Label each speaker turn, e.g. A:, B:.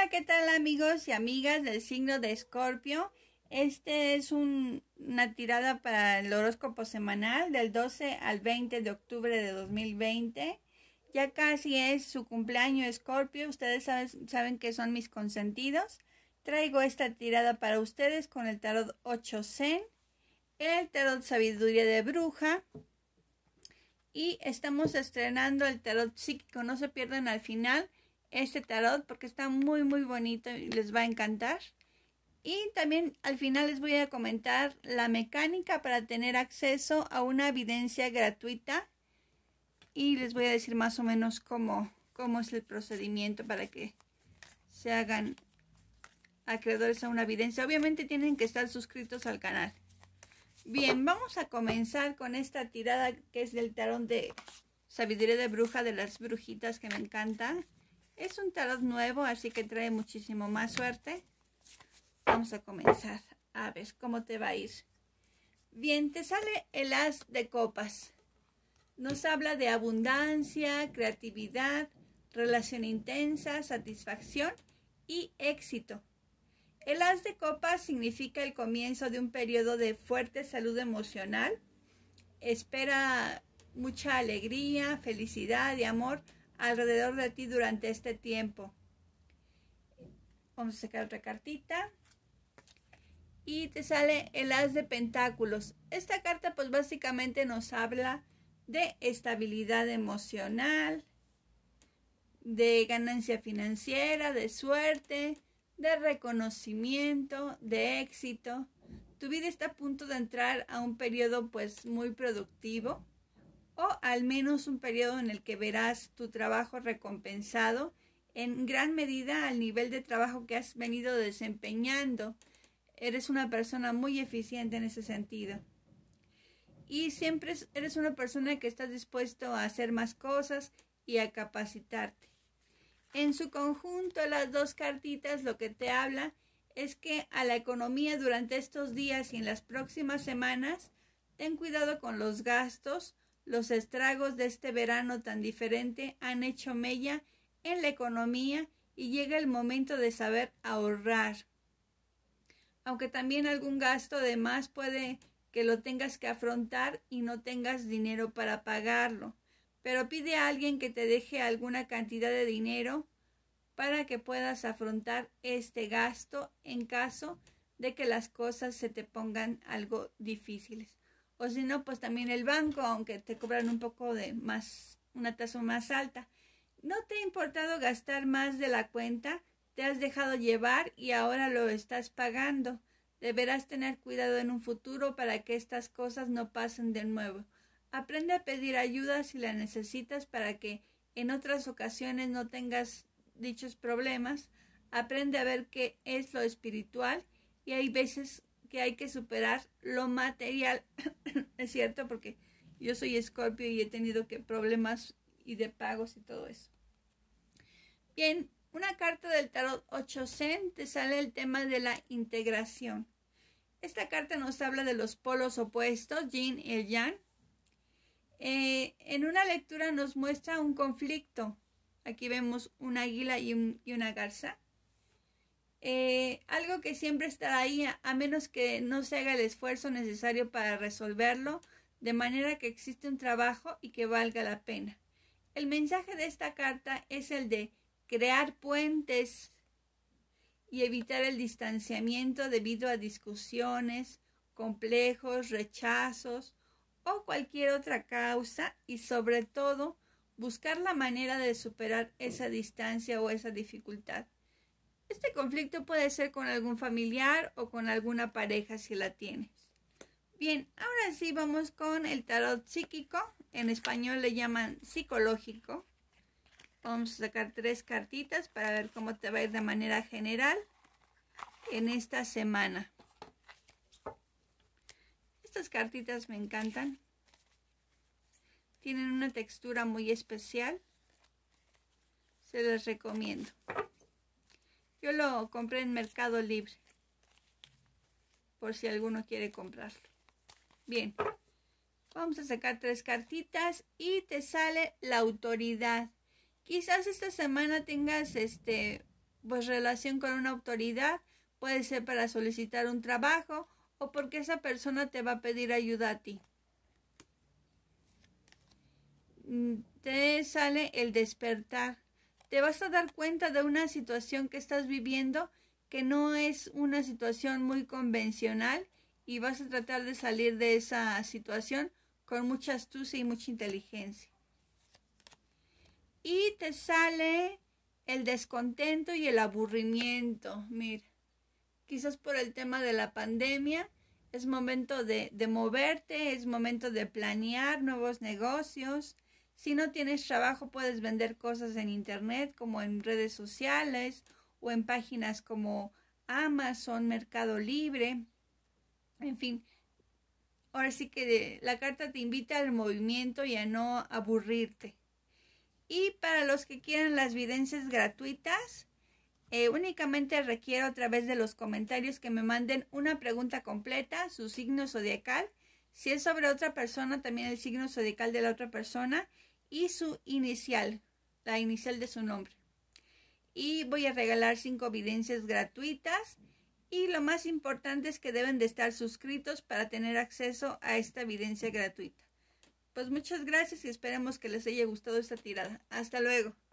A: Hola, ¿qué tal amigos y amigas del signo de Escorpio? Este es una tirada para el horóscopo semanal del 12 al 20 de octubre de 2020. Ya casi es su cumpleaños Escorpio, ustedes saben, saben que son mis consentidos. Traigo esta tirada para ustedes con el tarot 8 Zen, el tarot Sabiduría de Bruja y estamos estrenando el tarot psíquico. No se pierdan al final este tarot porque está muy muy bonito y les va a encantar. Y también al final les voy a comentar la mecánica para tener acceso a una evidencia gratuita y les voy a decir más o menos cómo, cómo es el procedimiento para que se hagan acreedores a una evidencia. Obviamente tienen que estar suscritos al canal. Bien, vamos a comenzar con esta tirada que es del tarón de sabiduría de bruja de las brujitas que me encanta. Es un tarot nuevo, así que trae muchísimo más suerte. Vamos a comenzar. A ver cómo te va a ir. Bien, te sale el as de copas. Nos habla de abundancia, creatividad, relación intensa, satisfacción y éxito. El as de copas significa el comienzo de un periodo de fuerte salud emocional. Espera mucha alegría, felicidad y amor alrededor de ti durante este tiempo. Vamos a sacar otra cartita. Y te sale el haz de pentáculos. Esta carta pues básicamente nos habla de estabilidad emocional, de ganancia financiera, de suerte, de reconocimiento, de éxito. Tu vida está a punto de entrar a un periodo pues muy productivo o al menos un periodo en el que verás tu trabajo recompensado en gran medida al nivel de trabajo que has venido desempeñando. Eres una persona muy eficiente en ese sentido. Y siempre eres una persona que está dispuesto a hacer más cosas y a capacitarte. En su conjunto, las dos cartitas lo que te habla es que a la economía durante estos días y en las próximas semanas, ten cuidado con los gastos los estragos de este verano tan diferente han hecho mella en la economía y llega el momento de saber ahorrar. Aunque también algún gasto de más puede que lo tengas que afrontar y no tengas dinero para pagarlo. Pero pide a alguien que te deje alguna cantidad de dinero para que puedas afrontar este gasto en caso de que las cosas se te pongan algo difíciles. O si no, pues también el banco, aunque te cobran un poco de más, una tasa más alta. No te ha importado gastar más de la cuenta, te has dejado llevar y ahora lo estás pagando. Deberás tener cuidado en un futuro para que estas cosas no pasen de nuevo. Aprende a pedir ayuda si la necesitas para que en otras ocasiones no tengas dichos problemas. Aprende a ver qué es lo espiritual y hay veces que hay que superar lo material, es cierto, porque yo soy escorpio y he tenido que problemas y de pagos y todo eso. Bien, una carta del tarot 8 te sale el tema de la integración. Esta carta nos habla de los polos opuestos, yin y el yang. Eh, en una lectura nos muestra un conflicto. Aquí vemos un águila y una garza. Eh, algo que siempre estará ahí a menos que no se haga el esfuerzo necesario para resolverlo, de manera que existe un trabajo y que valga la pena. El mensaje de esta carta es el de crear puentes y evitar el distanciamiento debido a discusiones, complejos, rechazos o cualquier otra causa y sobre todo buscar la manera de superar esa distancia o esa dificultad. Este conflicto puede ser con algún familiar o con alguna pareja si la tienes. Bien, ahora sí vamos con el tarot psíquico. En español le llaman psicológico. Vamos a sacar tres cartitas para ver cómo te va a ir de manera general en esta semana. Estas cartitas me encantan. Tienen una textura muy especial. Se las recomiendo. Yo lo compré en Mercado Libre. Por si alguno quiere comprarlo. Bien. Vamos a sacar tres cartitas y te sale la autoridad. Quizás esta semana tengas este pues, relación con una autoridad, puede ser para solicitar un trabajo o porque esa persona te va a pedir ayuda a ti. Mm, te sale el despertar te vas a dar cuenta de una situación que estás viviendo que no es una situación muy convencional y vas a tratar de salir de esa situación con mucha astucia y mucha inteligencia. Y te sale el descontento y el aburrimiento. Mira, quizás por el tema de la pandemia es momento de, de moverte, es momento de planear nuevos negocios, si no tienes trabajo, puedes vender cosas en Internet, como en redes sociales o en páginas como Amazon, Mercado Libre, en fin. Ahora sí que la carta te invita al movimiento y a no aburrirte. Y para los que quieran las videncias gratuitas, eh, únicamente requiero a través de los comentarios que me manden una pregunta completa, su signo zodiacal. Si es sobre otra persona, también el signo zodiacal de la otra persona y su inicial, la inicial de su nombre. Y voy a regalar cinco evidencias gratuitas y lo más importante es que deben de estar suscritos para tener acceso a esta evidencia gratuita. Pues muchas gracias y esperemos que les haya gustado esta tirada. Hasta luego.